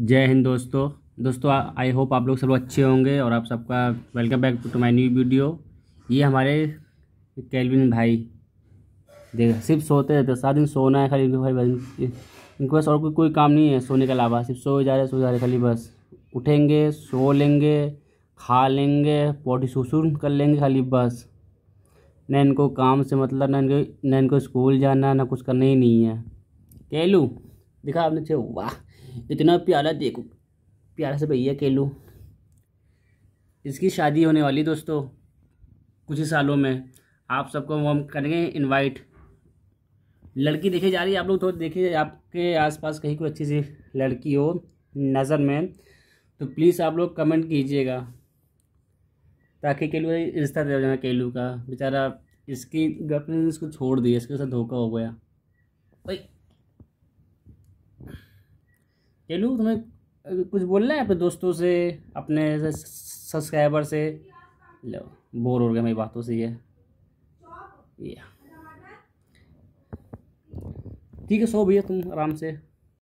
जय हिंद दोस्तों दोस्तों आई होप आप लोग सब लोग अच्छे होंगे और आप सबका welcome back to my new video ये हमारे कैलविन भाई देख सिर्फ सोते रहते सात दिन सोना है खाली भाई बस इनके पास और कोई कोई काम नहीं है सोने के अलावा सिर्फ सो जा रहे सो जा रहे खाली बस उठेंगे सो लेंगे खा लेंगे पोटी सुसुर कर लेंगे खाली बस न इनको काम से मतलब ना इनको न इनको स्कूल जाना ना कुछ करना ही नहीं है कहलूँ दिखा आपने वाह इतना प्यारा देखो प्यारा से भैया केलू इसकी शादी होने वाली दोस्तों कुछ ही सालों में आप सबको हम करेंगे इनवाइट लड़की देखी जा रही है आप लोग तो देखिए आपके आसपास कहीं कोई अच्छी सी लड़की हो नज़र में तो प्लीज़ आप लोग कमेंट कीजिएगा ताकि केलू रिश्ता दे जाना केलू का बेचारा इसकी गर्लफ्रेंड इसको छोड़ दिया इसके साथ धोखा हो गया भाई केलू तुम्हें कुछ बोलना है अपने दोस्तों से अपने सब्सक्राइबर से लो बोर हो गया मेरी बातों से ये ठीक है सो भैया तुम आराम से